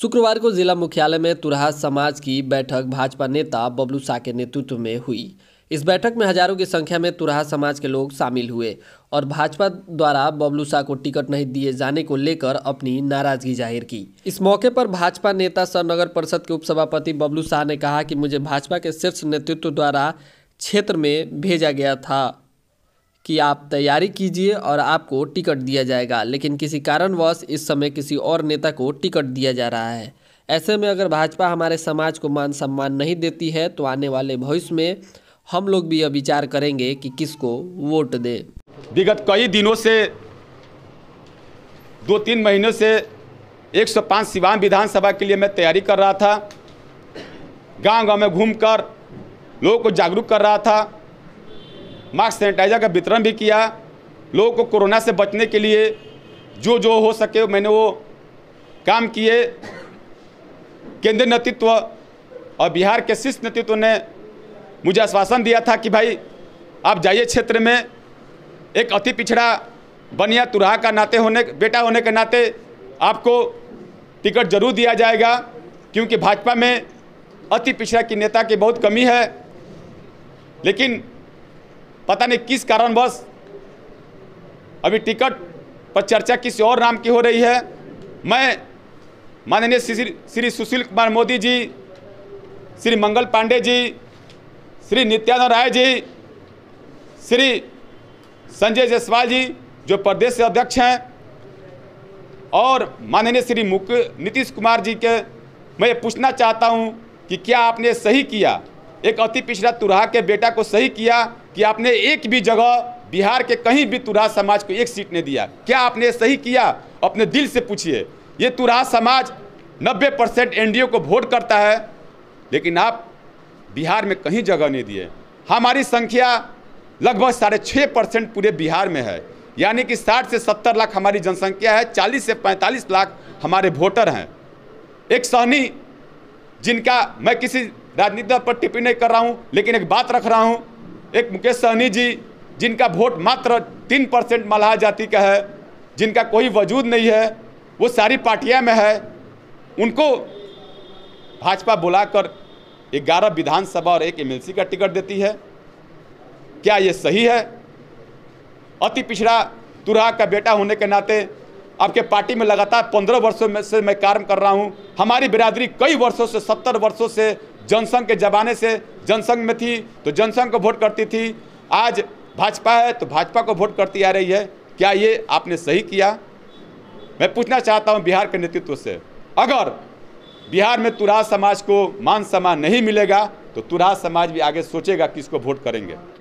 शुक्रवार को जिला मुख्यालय में तुरहा समाज की बैठक भाजपा नेता बबलू शाह के नेतृत्व में हुई इस बैठक में हजारों की संख्या में तुरहा समाज के लोग शामिल हुए और भाजपा द्वारा बबलू शाह को टिकट नहीं दिए जाने को लेकर अपनी नाराजगी जाहिर की इस मौके पर भाजपा नेता सर नगर परिषद के उपसभापति बबलू शाह ने कहा कि मुझे भाजपा के शीर्ष नेतृत्व द्वारा क्षेत्र में भेजा गया था कि आप तैयारी कीजिए और आपको टिकट दिया जाएगा लेकिन किसी कारणवश इस समय किसी और नेता को टिकट दिया जा रहा है ऐसे में अगर भाजपा हमारे समाज को मान सम्मान नहीं देती है तो आने वाले भविष्य में हम लोग भी यह विचार करेंगे कि किसको वोट दें विगत कई दिनों से दो तीन महीनों से 105 सिवान विधानसभा के लिए मैं तैयारी कर रहा था गांव गांव में घूमकर लोगों को जागरूक कर रहा था मास्क सैनिटाइज़र का वितरण भी किया लोगों को कोरोना से बचने के लिए जो जो हो सके मैंने वो काम किए केंद्रीय नेतृत्व और बिहार के शीर्ष नेतृत्व ने मुझे आश्वासन दिया था कि भाई आप जाइए क्षेत्र में एक अति पिछड़ा बनिया तुरहा का नाते होने बेटा होने के नाते आपको टिकट जरूर दिया जाएगा क्योंकि भाजपा में अति पिछड़ा की नेता की बहुत कमी है लेकिन पता नहीं किस बस अभी टिकट पर चर्चा किसी और नाम की हो रही है मैं माननीय श्री सुशील कुमार मोदी जी श्री मंगल पांडे जी श्री नित्यानंद राय जी श्री संजय जायसवाल जी जो प्रदेश अध्यक्ष हैं और माननीय श्री मुख नीतीश कुमार जी के मैं ये पूछना चाहता हूँ कि क्या आपने सही किया एक अति पिछड़ा तुरहा के बेटा को सही किया कि आपने एक भी जगह बिहार के कहीं भी तुरहा समाज को एक सीट नहीं दिया क्या आपने सही किया अपने दिल से पूछिए ये तुरहा समाज 90 परसेंट एन को वोट करता है लेकिन आप बिहार में कहीं जगह नहीं दिए हमारी संख्या लगभग साढ़े छः परसेंट पूरे बिहार में है यानी कि 60 से 70 लाख हमारी जनसंख्या है 40 से 45 लाख हमारे वोटर हैं एक सहनी जिनका मैं किसी राजनीति पर टिप्पणी नहीं कर रहा हूँ लेकिन एक बात रख रहा हूँ एक मुकेश सहनी जी जिनका वोट मात्र तीन परसेंट मल्हा जाति का है जिनका कोई वजूद नहीं है वो सारी पार्टियां में है उनको भाजपा बुलाकर ग्यारह विधानसभा और एक एमएलसी का टिकट देती है क्या ये सही है अति पिछड़ा तुरहा का बेटा होने के नाते आपके पार्टी में लगातार पंद्रह वर्षों में से मैं कार्य कर रहा हूँ हमारी बिरादरी कई वर्षों से सत्तर वर्षों से जनसंघ के जमाने से जनसंघ में थी तो जनसंघ को वोट करती थी आज भाजपा है तो भाजपा को वोट करती आ रही है क्या ये आपने सही किया मैं पूछना चाहता हूँ बिहार के नेतृत्व से अगर बिहार में तुरा समाज को मान सम्मान नहीं मिलेगा तो तुरा समाज भी आगे सोचेगा किसको वोट करेंगे